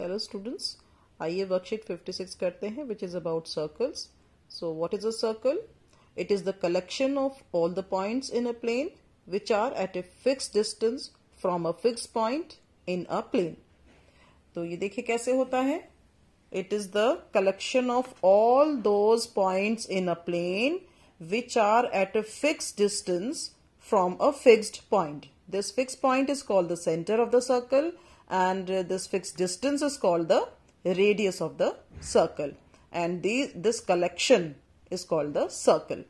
Hello students आइए worksheet fifty six करते हैं which is about circles so what is a circle it is the collection of all the points in a plane which are at a fix distance from a fix point in a plane तो ये देखिए कैसे होता है it is the collection of all those points in a plane which are at a fix distance from a fixed point this fix point is called the centre of the circle and uh, this fixed distance is called the radius of the circle and the, this collection is called the circle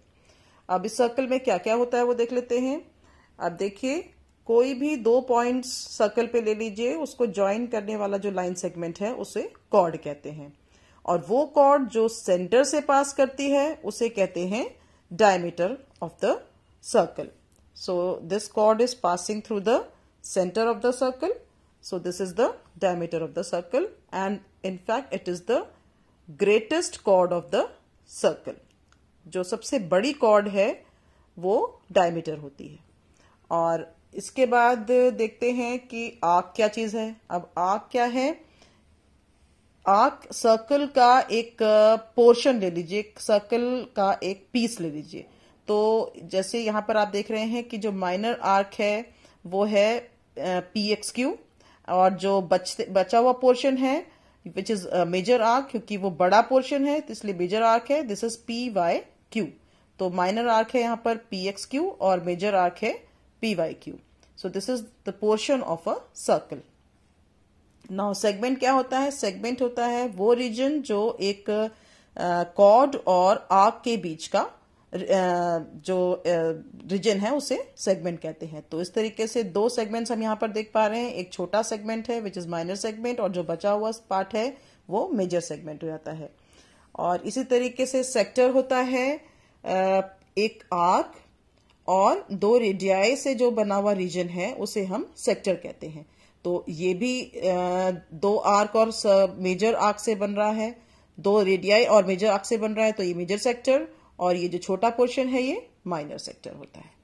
अब इस circle में क्या क्या होता है वो देख लेते हैं अब देखिए कोई भी दो पॉइंट्स सर्कल पे ले लीजिए उसको ज्वाइन करने वाला जो लाइन सेगमेंट है उसे कॉर्ड कहते हैं और वो कॉर्ड जो सेंटर से पास करती है उसे कहते हैं diameter of the circle so this chord is passing through the centre of the circle So this is the diameter of the circle and in fact it is the greatest chord of the circle. जो सबसे बड़ी cord है वो diameter होती है और इसके बाद देखते हैं कि आग क्या चीज है अब आग क्या है आग सर्कल का एक पोर्शन uh, ले लीजिए सर्कल का एक पीस ले लीजिए तो जैसे यहां पर आप देख रहे हैं कि जो माइनर आर्क है वो है पी एक्स क्यू और जो बचते बचा हुआ पोर्शन है विच इज मेजर आर्क क्योंकि वो बड़ा पोर्शन है तो इसलिए मेजर आर्क है this is P Y Q तो माइनर आर्क है यहाँ पर पी एक्स क्यू और मेजर आर्क है P Y Q so this is the portion of a circle now segment क्या होता है सेगमेंट होता है वो रीजन जो एक कॉर्ड uh, और आर्क के बीच का जो रीजन है उसे सेगमेंट कहते हैं तो इस तरीके से दो सेगमेंट्स हम यहाँ पर देख पा रहे हैं एक छोटा सेगमेंट है विच इज माइनर सेगमेंट और जो बचा हुआ पार्ट है वो मेजर सेगमेंट हो जाता है और इसी तरीके से सेक्टर होता है एक आर्क और दो रेडियाई से जो बना हुआ रीजन है उसे हम सेक्टर कहते हैं तो ये भी दो आर्क और मेजर आर्क से बन रहा है दो रेडियाई और मेजर आर्क से बन रहा है तो ये मेजर सेक्टर और ये जो छोटा पोर्शन है ये माइनर सेक्टर होता है